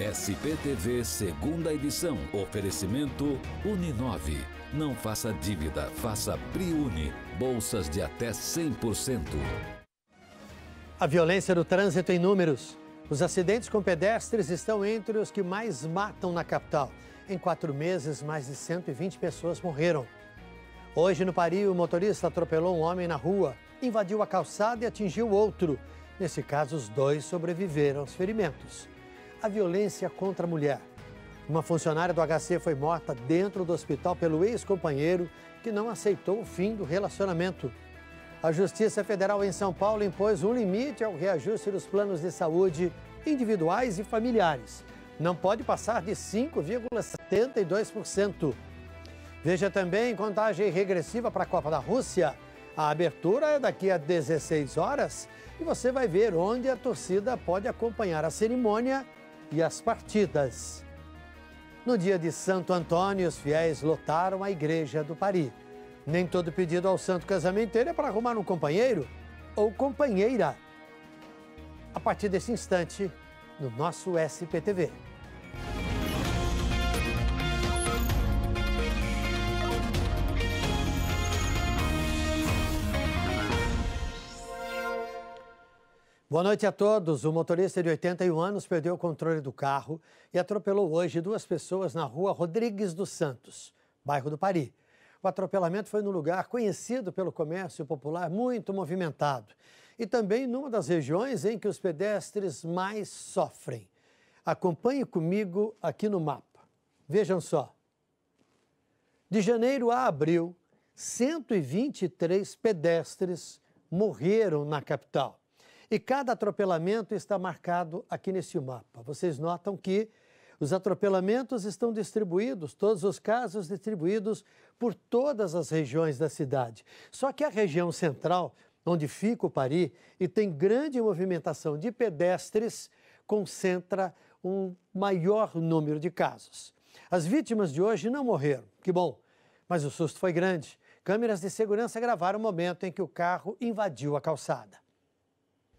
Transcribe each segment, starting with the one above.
SPTV segunda edição. Oferecimento Uninove. Não faça dívida, faça Priune. Bolsas de até 100%. A violência do trânsito em números. Os acidentes com pedestres estão entre os que mais matam na capital. Em quatro meses, mais de 120 pessoas morreram. Hoje, no Paris, o motorista atropelou um homem na rua, invadiu a calçada e atingiu outro. Nesse caso, os dois sobreviveram aos ferimentos a violência contra a mulher. Uma funcionária do HC foi morta dentro do hospital pelo ex-companheiro que não aceitou o fim do relacionamento. A Justiça Federal em São Paulo impôs um limite ao reajuste dos planos de saúde individuais e familiares. Não pode passar de 5,72%. Veja também contagem regressiva para a Copa da Rússia. A abertura é daqui a 16 horas e você vai ver onde a torcida pode acompanhar a cerimônia e as partidas. No dia de Santo Antônio, os fiéis lotaram a igreja do Paris. Nem todo pedido ao santo casamenteiro é para arrumar um companheiro ou companheira. A partir desse instante, no nosso SPTV. Boa noite a todos. O motorista de 81 anos perdeu o controle do carro e atropelou hoje duas pessoas na rua Rodrigues dos Santos, bairro do Pari. O atropelamento foi num lugar conhecido pelo comércio popular muito movimentado e também numa das regiões em que os pedestres mais sofrem. Acompanhe comigo aqui no mapa. Vejam só. De janeiro a abril, 123 pedestres morreram na capital. E cada atropelamento está marcado aqui nesse mapa. Vocês notam que os atropelamentos estão distribuídos, todos os casos distribuídos por todas as regiões da cidade. Só que a região central, onde fica o Paris e tem grande movimentação de pedestres, concentra um maior número de casos. As vítimas de hoje não morreram, que bom, mas o susto foi grande. Câmeras de segurança gravaram o momento em que o carro invadiu a calçada.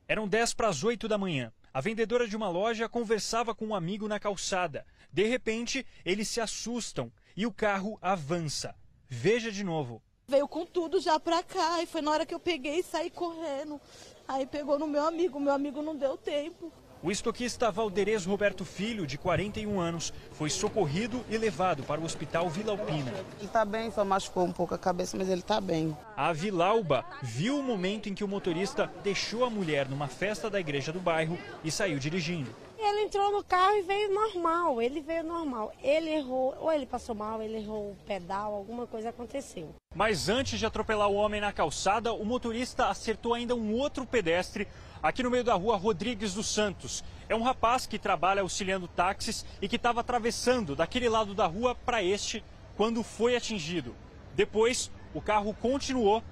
Eram 10 para as 8 da manhã. A vendedora de uma loja conversava com um amigo na calçada. De repente, eles se assustam e o carro avança. Veja de novo. Veio com tudo já pra cá e foi na hora que eu peguei e saí correndo. Aí pegou no meu amigo, meu amigo não deu tempo. O estoquista Valderez Roberto Filho, de 41 anos, foi socorrido e levado para o hospital Vila Alpina. Ele está bem, só machucou um pouco a cabeça, mas ele está bem. A Vilauba viu o momento em que o motorista deixou a mulher numa festa da igreja do bairro e saiu dirigindo. Ele entrou no carro e veio normal, ele veio normal. Ele errou, ou ele passou mal, ele errou o pedal, alguma coisa aconteceu. Mas antes de atropelar o homem na calçada, o motorista acertou ainda um outro pedestre aqui no meio da rua Rodrigues dos Santos. É um rapaz que trabalha auxiliando táxis e que estava atravessando daquele lado da rua para este quando foi atingido. Depois, o carro continuou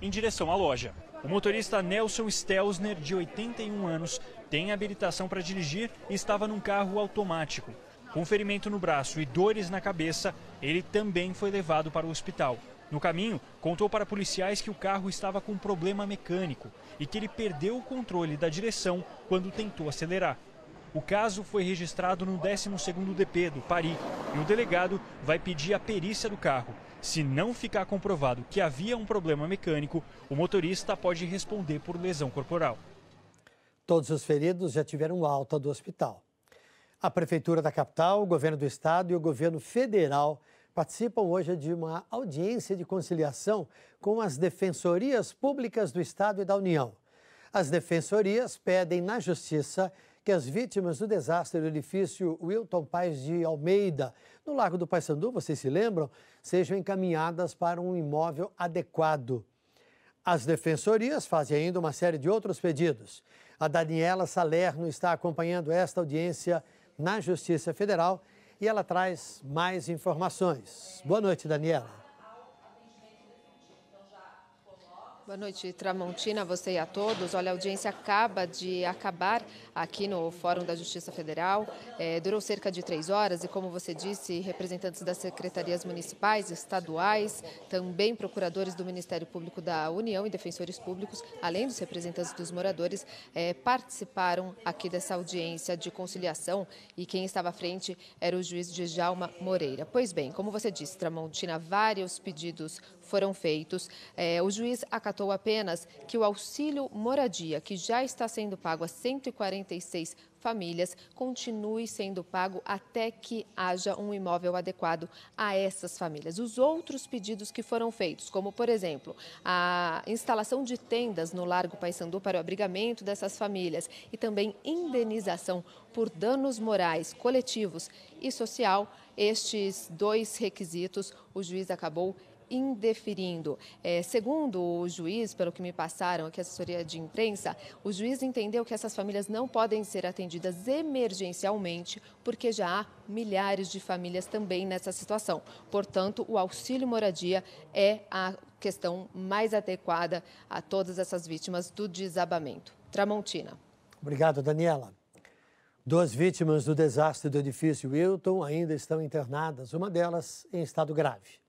em direção à loja. O motorista Nelson Stelzner, de 81 anos, tem habilitação para dirigir e estava num carro automático. Com ferimento no braço e dores na cabeça, ele também foi levado para o hospital. No caminho, contou para policiais que o carro estava com problema mecânico e que ele perdeu o controle da direção quando tentou acelerar. O caso foi registrado no 12º DP do Paris e o delegado vai pedir a perícia do carro. Se não ficar comprovado que havia um problema mecânico, o motorista pode responder por lesão corporal. Todos os feridos já tiveram alta do hospital. A prefeitura da capital, o governo do estado e o governo federal participam hoje de uma audiência de conciliação com as defensorias públicas do Estado e da União. As defensorias pedem na Justiça que as vítimas do desastre do edifício Wilton Paz de Almeida, no Lago do Paissandu, vocês se lembram, sejam encaminhadas para um imóvel adequado. As defensorias fazem ainda uma série de outros pedidos. A Daniela Salerno está acompanhando esta audiência na Justiça Federal e ela traz mais informações. Boa noite, Daniela. Boa noite, Tramontina, você e a todos. Olha, a audiência acaba de acabar aqui no Fórum da Justiça Federal. É, durou cerca de três horas e, como você disse, representantes das secretarias municipais, estaduais, também procuradores do Ministério Público da União e defensores públicos, além dos representantes dos moradores, é, participaram aqui dessa audiência de conciliação e quem estava à frente era o juiz Djalma Moreira. Pois bem, como você disse, Tramontina, vários pedidos foram feitos. É, o juiz acatou Ressaltou apenas que o auxílio moradia, que já está sendo pago a 146 famílias, continue sendo pago até que haja um imóvel adequado a essas famílias. Os outros pedidos que foram feitos, como por exemplo, a instalação de tendas no Largo Paissandu para o abrigamento dessas famílias e também indenização por danos morais, coletivos e social, estes dois requisitos o juiz acabou indeferindo. É, segundo o juiz, pelo que me passaram aqui a assessoria de imprensa, o juiz entendeu que essas famílias não podem ser atendidas emergencialmente, porque já há milhares de famílias também nessa situação. Portanto, o auxílio moradia é a questão mais adequada a todas essas vítimas do desabamento. Tramontina. Obrigado, Daniela. Duas vítimas do desastre do edifício Wilton ainda estão internadas, uma delas em estado grave.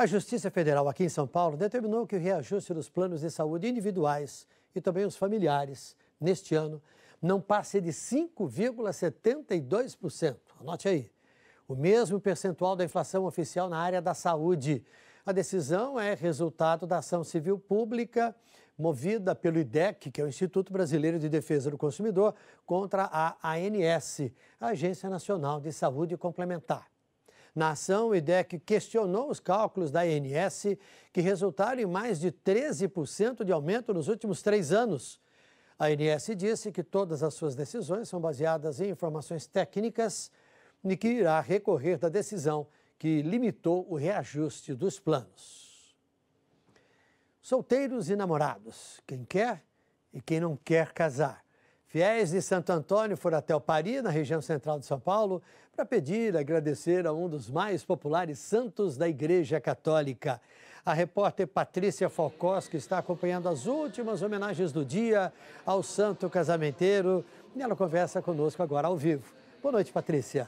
A Justiça Federal aqui em São Paulo determinou que o reajuste dos planos de saúde individuais e também os familiares neste ano não passe de 5,72%. Anote aí. O mesmo percentual da inflação oficial na área da saúde. A decisão é resultado da ação civil pública movida pelo IDEC, que é o Instituto Brasileiro de Defesa do Consumidor, contra a ANS, a Agência Nacional de Saúde Complementar. Na ação, o IDEC questionou os cálculos da ANS, que resultaram em mais de 13% de aumento nos últimos três anos. A ANS disse que todas as suas decisões são baseadas em informações técnicas e que irá recorrer da decisão que limitou o reajuste dos planos. Solteiros e namorados, quem quer e quem não quer casar. Fiéis de Santo Antônio foram até o Pari, na região central de São Paulo, para pedir e agradecer a um dos mais populares santos da Igreja Católica. A repórter Patrícia Falcós, está acompanhando as últimas homenagens do dia ao santo casamenteiro, e ela conversa conosco agora ao vivo. Boa noite, Patrícia.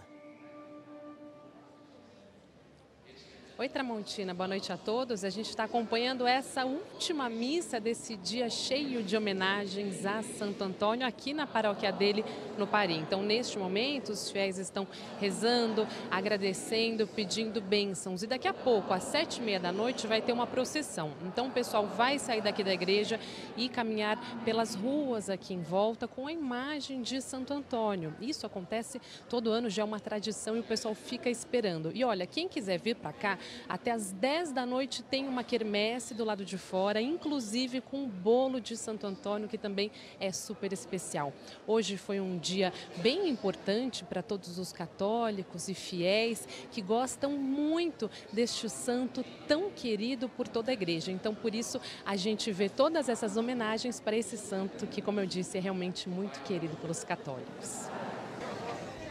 Oi, Tramontina, boa noite a todos. A gente está acompanhando essa última missa desse dia cheio de homenagens a Santo Antônio aqui na paróquia dele, no Paris. Então, neste momento, os fiéis estão rezando, agradecendo, pedindo bênçãos. E daqui a pouco, às sete e meia da noite, vai ter uma procissão. Então, o pessoal vai sair daqui da igreja e caminhar pelas ruas aqui em volta com a imagem de Santo Antônio. Isso acontece todo ano, já é uma tradição e o pessoal fica esperando. E olha, quem quiser vir para cá, até às 10 da noite tem uma quermesse do lado de fora, inclusive com um bolo de Santo Antônio, que também é super especial. Hoje foi um dia bem importante para todos os católicos e fiéis que gostam muito deste santo tão querido por toda a igreja. Então, por isso, a gente vê todas essas homenagens para esse santo que, como eu disse, é realmente muito querido pelos católicos.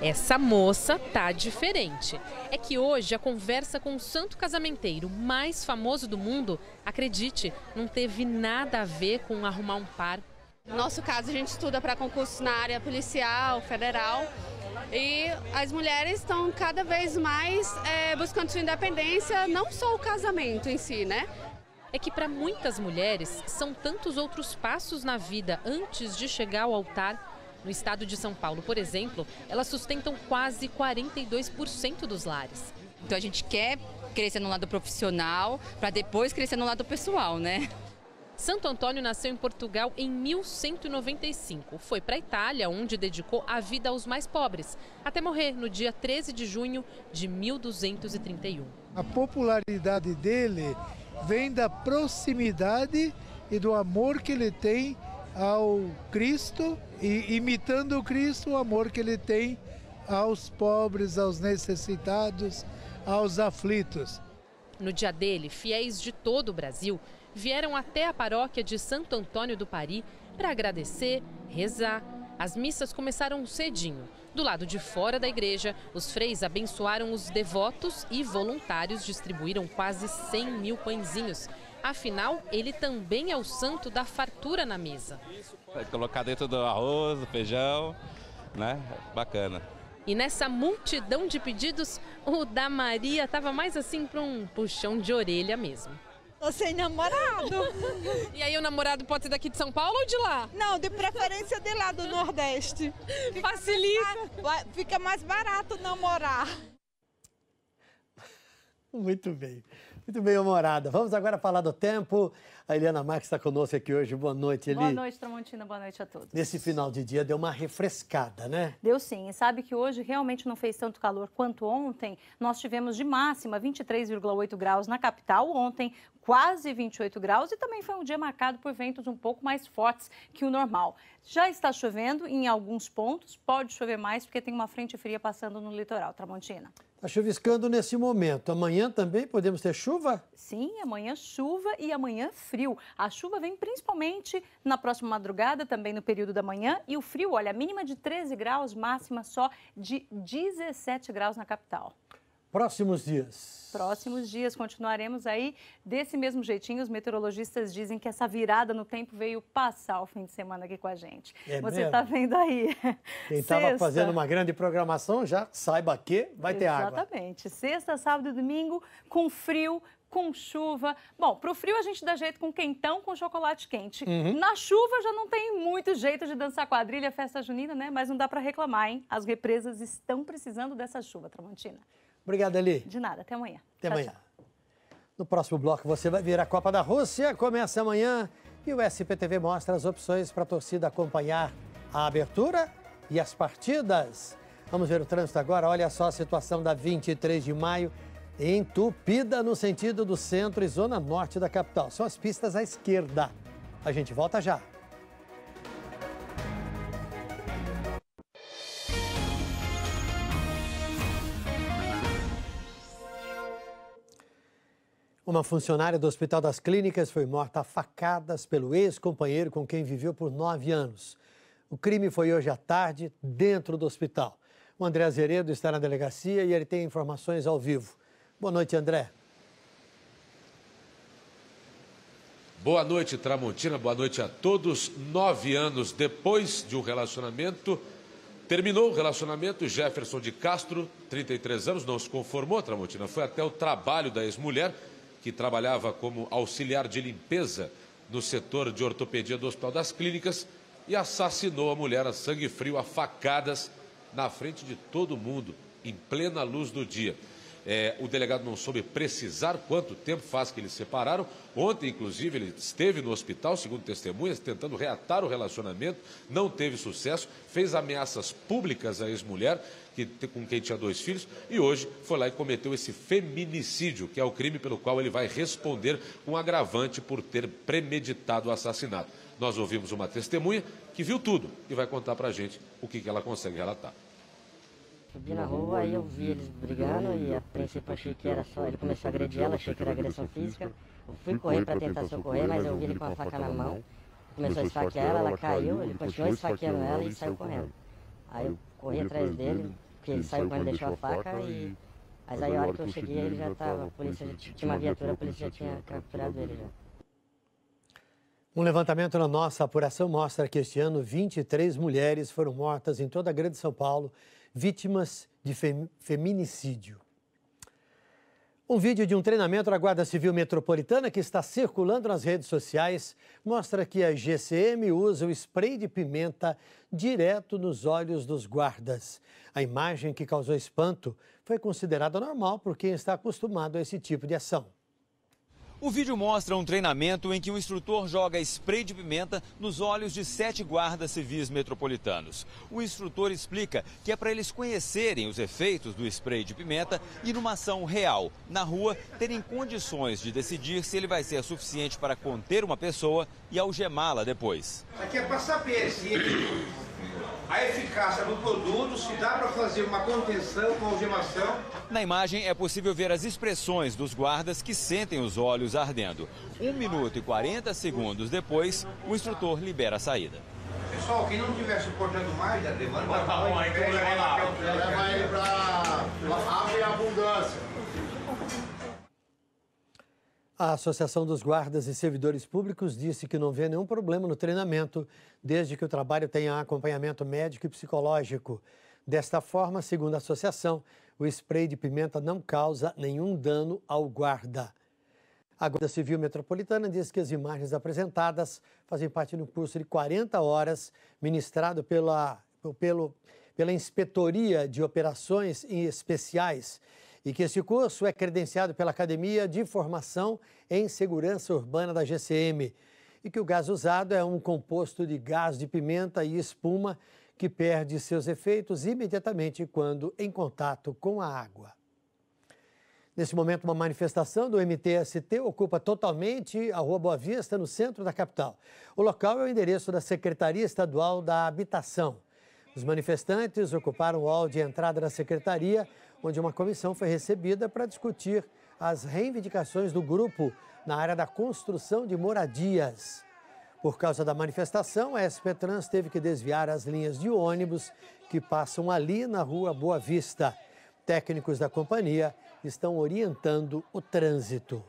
Essa moça tá diferente. É que hoje a conversa com o santo casamenteiro mais famoso do mundo, acredite, não teve nada a ver com arrumar um par. No nosso caso, a gente estuda para concurso na área policial, federal. E as mulheres estão cada vez mais é, buscando sua independência, não só o casamento em si, né? É que para muitas mulheres são tantos outros passos na vida antes de chegar ao altar no estado de São Paulo, por exemplo, elas sustentam quase 42% dos lares. Então a gente quer crescer no lado profissional para depois crescer no lado pessoal, né? Santo Antônio nasceu em Portugal em 1195. Foi para a Itália, onde dedicou a vida aos mais pobres, até morrer no dia 13 de junho de 1231. A popularidade dele vem da proximidade e do amor que ele tem ao Cristo e imitando o Cristo, o amor que ele tem aos pobres, aos necessitados, aos aflitos. No dia dele, fiéis de todo o Brasil vieram até a paróquia de Santo Antônio do Pari para agradecer, rezar. As missas começaram cedinho. Do lado de fora da igreja, os freis abençoaram os devotos e voluntários distribuíram quase 100 mil pãezinhos Afinal, ele também é o santo da fartura na mesa. Pode colocar dentro do arroz, do feijão, né? Bacana. E nessa multidão de pedidos, o da Maria estava mais assim para um puxão de orelha mesmo. Tô sem namorado. e aí o namorado pode ser daqui de São Paulo ou de lá? Não, de preferência de lá do Nordeste. Fica Facilita. Mais, fica mais barato namorar. Muito bem. Muito bem, humorada. Vamos agora falar do tempo. A Eliana Marques está conosco aqui hoje. Boa noite, Eli. Boa noite, Tramontina. Boa noite a todos. Nesse final de dia deu uma refrescada, né? Deu sim. E sabe que hoje realmente não fez tanto calor quanto ontem. Nós tivemos de máxima 23,8 graus na capital ontem, quase 28 graus e também foi um dia marcado por ventos um pouco mais fortes que o normal. Já está chovendo em alguns pontos, pode chover mais porque tem uma frente fria passando no litoral, Tramontina. Está chuviscando nesse momento. Amanhã também podemos ter chuva? Sim, amanhã chuva e amanhã frio frio. A chuva vem principalmente na próxima madrugada, também no período da manhã. E o frio, olha, mínima de 13 graus, máxima só de 17 graus na capital. Próximos dias. Próximos dias continuaremos aí desse mesmo jeitinho. Os meteorologistas dizem que essa virada no tempo veio passar o fim de semana aqui com a gente. É Você está vendo aí. Quem estava fazendo uma grande programação já saiba que vai Exatamente. ter água. Exatamente. Sexta, sábado e domingo com frio, com chuva. Bom, pro frio a gente dá jeito com quentão, com chocolate quente. Uhum. Na chuva já não tem muito jeito de dançar quadrilha, festa junina, né? Mas não dá para reclamar, hein? As represas estão precisando dessa chuva, Tramontina. Obrigado, Eli. De nada, até amanhã. Até tchau, amanhã. Tchau. No próximo bloco você vai ver a Copa da Rússia, começa amanhã e o SPTV mostra as opções para a torcida acompanhar a abertura e as partidas. Vamos ver o trânsito agora. Olha só a situação da 23 de maio entupida no sentido do centro e zona norte da capital. São as pistas à esquerda. A gente volta já. Uma funcionária do Hospital das Clínicas foi morta a facadas pelo ex-companheiro com quem viveu por nove anos. O crime foi hoje à tarde, dentro do hospital. O André Azeredo está na delegacia e ele tem informações ao vivo. Boa noite, André. Boa noite, Tramontina. Boa noite a todos. Nove anos depois de um relacionamento, terminou o relacionamento. Jefferson de Castro, 33 anos, não se conformou, Tramontina. Foi até o trabalho da ex-mulher, que trabalhava como auxiliar de limpeza no setor de ortopedia do Hospital das Clínicas, e assassinou a mulher a sangue frio, a facadas, na frente de todo mundo, em plena luz do dia. É, o delegado não soube precisar quanto tempo faz que eles separaram. Ontem, inclusive, ele esteve no hospital, segundo testemunhas, tentando reatar o relacionamento, não teve sucesso, fez ameaças públicas à ex-mulher, que, com quem tinha dois filhos, e hoje foi lá e cometeu esse feminicídio, que é o crime pelo qual ele vai responder com um agravante por ter premeditado o assassinato. Nós ouvimos uma testemunha que viu tudo e vai contar para a gente o que, que ela consegue relatar subi na rua e eu vi eles brigando e a princípio achei que era só. Ele começou a agredir ela, achei que era agressão física. Eu fui correr para tentar socorrer, mas eu vi ele com a faca na mão. Começou a esfaquear ela, ela caiu, ele continuou esfaqueando ela e saiu correndo. Aí eu corri atrás dele, porque ele saiu quando deixou a faca e. Mas aí a hora que eu cheguei ele já estava, a polícia já tinha uma viatura, a polícia já tinha capturado ele já. Um levantamento na nossa apuração mostra que este ano 23 mulheres foram mortas em toda a Grande São Paulo vítimas de feminicídio. Um vídeo de um treinamento da Guarda Civil Metropolitana que está circulando nas redes sociais mostra que a GCM usa o spray de pimenta direto nos olhos dos guardas. A imagem que causou espanto foi considerada normal por quem está acostumado a esse tipo de ação. O vídeo mostra um treinamento em que o instrutor joga spray de pimenta nos olhos de sete guardas civis metropolitanos. O instrutor explica que é para eles conhecerem os efeitos do spray de pimenta e, numa ação real, na rua, terem condições de decidir se ele vai ser suficiente para conter uma pessoa e algemá-la depois. Aqui é para saber se a eficácia do produto, se dá para fazer uma contenção, com algemação na imagem é possível ver as expressões dos guardas que sentem os olhos ardendo. Um minuto e 40 segundos depois, o instrutor libera a saída. Pessoal, quem não estiver suportando mais a demanda, tá bom, aí, pega, leva, leva ele para abre a abundância. A Associação dos Guardas e Servidores Públicos disse que não vê nenhum problema no treinamento, desde que o trabalho tenha acompanhamento médico e psicológico. Desta forma, segundo a associação, o spray de pimenta não causa nenhum dano ao guarda. A Guarda Civil Metropolitana diz que as imagens apresentadas fazem parte de um curso de 40 horas ministrado pela, pelo, pela Inspetoria de Operações Especiais e que esse curso é credenciado pela Academia de Formação em Segurança Urbana da GCM e que o gás usado é um composto de gás de pimenta e espuma que perde seus efeitos imediatamente quando em contato com a água. Nesse momento, uma manifestação do MTST ocupa totalmente a Rua Boa Vista, no centro da capital. O local é o endereço da Secretaria Estadual da Habitação. Os manifestantes ocuparam o hall de entrada da secretaria, onde uma comissão foi recebida para discutir as reivindicações do grupo na área da construção de moradias. Por causa da manifestação, a SP Trans teve que desviar as linhas de ônibus que passam ali na rua Boa Vista. Técnicos da companhia estão orientando o trânsito.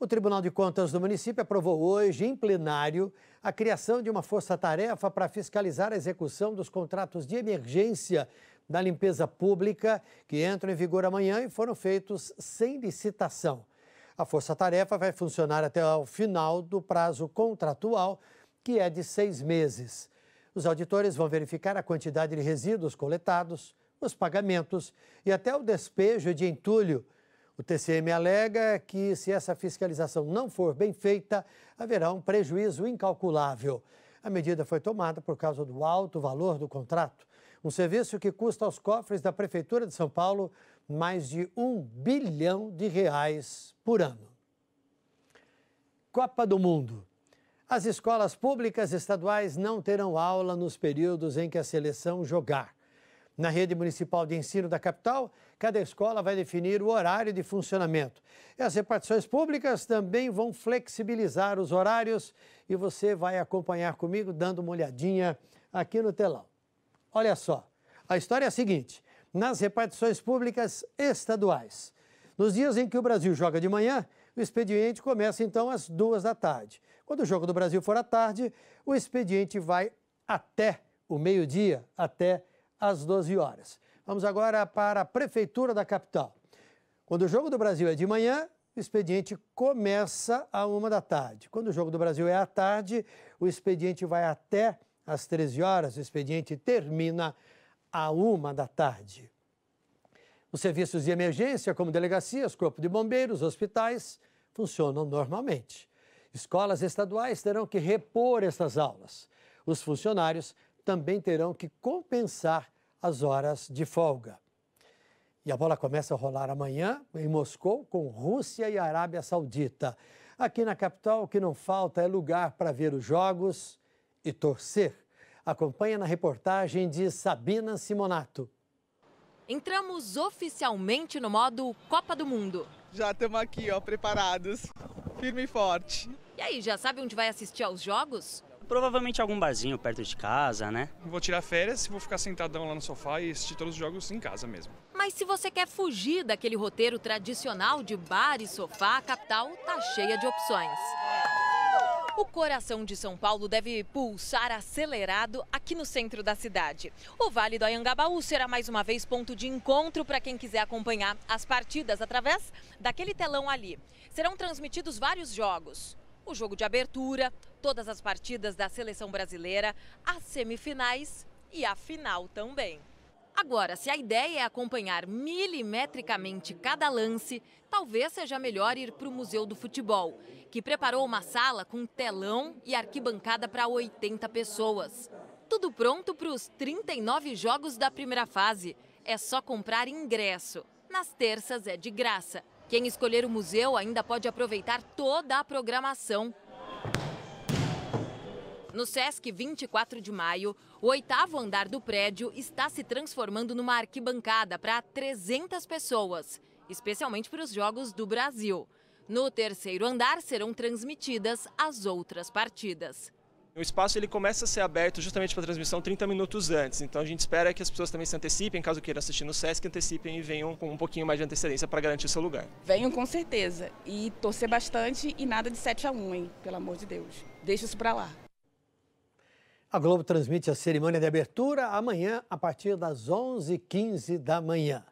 O Tribunal de Contas do município aprovou hoje, em plenário, a criação de uma força-tarefa para fiscalizar a execução dos contratos de emergência da limpeza pública, que entram em vigor amanhã e foram feitos sem licitação. A força-tarefa vai funcionar até o final do prazo contratual, que é de seis meses. Os auditores vão verificar a quantidade de resíduos coletados, os pagamentos e até o despejo de entulho. O TCM alega que, se essa fiscalização não for bem feita, haverá um prejuízo incalculável. A medida foi tomada por causa do alto valor do contrato, um serviço que custa aos cofres da Prefeitura de São Paulo mais de um bilhão de reais por ano. Copa do Mundo. As escolas públicas estaduais não terão aula nos períodos em que a seleção jogar. Na rede municipal de ensino da capital, cada escola vai definir o horário de funcionamento. E as repartições públicas também vão flexibilizar os horários e você vai acompanhar comigo dando uma olhadinha aqui no telão. Olha só, a história é a seguinte: nas repartições públicas estaduais. Nos dias em que o Brasil joga de manhã, o expediente começa então às duas da tarde. Quando o jogo do Brasil for à tarde, o expediente vai até o meio-dia, até às 12 horas. Vamos agora para a Prefeitura da capital. Quando o jogo do Brasil é de manhã, o expediente começa à uma da tarde. Quando o jogo do Brasil é à tarde, o expediente vai até às 13 horas, o expediente termina às à uma da tarde. Os serviços de emergência, como delegacias, corpo de bombeiros, hospitais, funcionam normalmente. Escolas estaduais terão que repor essas aulas. Os funcionários também terão que compensar as horas de folga. E a bola começa a rolar amanhã em Moscou com Rússia e Arábia Saudita. Aqui na capital, o que não falta é lugar para ver os jogos e torcer. Acompanha na reportagem de Sabina Simonato. Entramos oficialmente no modo Copa do Mundo. Já estamos aqui, ó, preparados, firme e forte. E aí, já sabe onde vai assistir aos jogos? Provavelmente algum barzinho perto de casa, né? Vou tirar férias e vou ficar sentadão lá no sofá e assistir todos os jogos em casa mesmo. Mas se você quer fugir daquele roteiro tradicional de bar e sofá, a capital tá cheia de opções. O coração de São Paulo deve pulsar acelerado aqui no centro da cidade. O Vale do Ayangabaú será mais uma vez ponto de encontro para quem quiser acompanhar as partidas através daquele telão ali. Serão transmitidos vários jogos. O jogo de abertura, todas as partidas da seleção brasileira, as semifinais e a final também. Agora, se a ideia é acompanhar milimetricamente cada lance, talvez seja melhor ir para o Museu do Futebol que preparou uma sala com telão e arquibancada para 80 pessoas. Tudo pronto para os 39 jogos da primeira fase. É só comprar ingresso. Nas terças é de graça. Quem escolher o museu ainda pode aproveitar toda a programação. No SESC 24 de maio, o oitavo andar do prédio está se transformando numa arquibancada para 300 pessoas, especialmente para os Jogos do Brasil. No terceiro andar serão transmitidas as outras partidas. O espaço ele começa a ser aberto justamente para transmissão 30 minutos antes, então a gente espera que as pessoas também se antecipem, caso queiram assistir no SESC, antecipem e venham com um pouquinho mais de antecedência para garantir seu lugar. Venham com certeza e torcer bastante e nada de 7 a 1, hein? pelo amor de Deus. Deixa isso para lá. A Globo transmite a cerimônia de abertura amanhã a partir das 11h15 da manhã.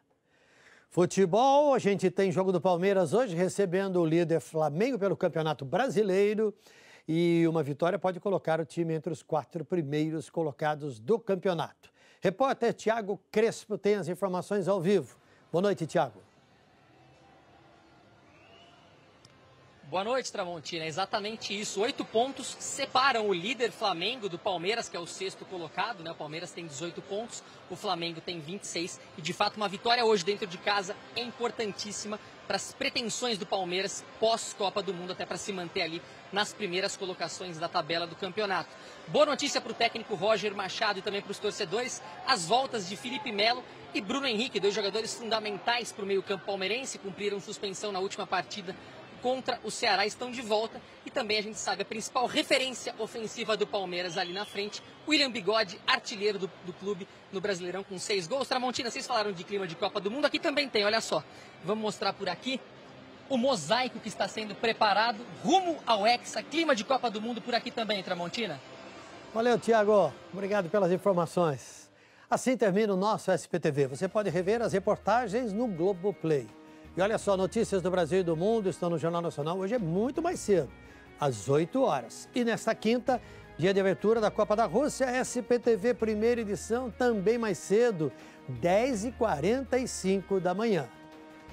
Futebol, a gente tem jogo do Palmeiras hoje, recebendo o líder Flamengo pelo Campeonato Brasileiro. E uma vitória pode colocar o time entre os quatro primeiros colocados do campeonato. Repórter Tiago Crespo tem as informações ao vivo. Boa noite, Tiago. Boa noite, Tramontina. É exatamente isso. Oito pontos separam o líder Flamengo do Palmeiras, que é o sexto colocado. Né? O Palmeiras tem 18 pontos, o Flamengo tem 26. E, de fato, uma vitória hoje dentro de casa é importantíssima para as pretensões do Palmeiras pós-Copa do Mundo, até para se manter ali nas primeiras colocações da tabela do campeonato. Boa notícia para o técnico Roger Machado e também para os torcedores, as voltas de Felipe Melo e Bruno Henrique, dois jogadores fundamentais para o meio-campo palmeirense, cumpriram suspensão na última partida contra o Ceará estão de volta. E também a gente sabe a principal referência ofensiva do Palmeiras ali na frente, William Bigode, artilheiro do, do clube no Brasileirão com seis gols. Tramontina, vocês falaram de clima de Copa do Mundo, aqui também tem, olha só. Vamos mostrar por aqui o mosaico que está sendo preparado rumo ao Hexa, clima de Copa do Mundo por aqui também, Tramontina. Valeu, Tiago. Obrigado pelas informações. Assim termina o nosso SPTV. Você pode rever as reportagens no Globoplay. E olha só, notícias do Brasil e do mundo estão no Jornal Nacional. Hoje é muito mais cedo, às 8 horas. E nesta quinta, dia de abertura da Copa da Rússia, SPTV, primeira edição, também mais cedo, 10h45 da manhã.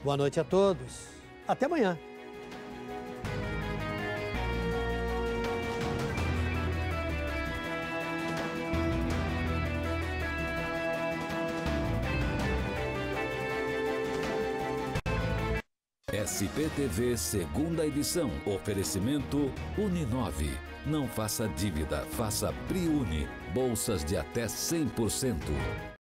Boa noite a todos. Até amanhã. SPTV segunda edição. Oferecimento Uninove. Não faça dívida, faça PriUni. Bolsas de até 100%.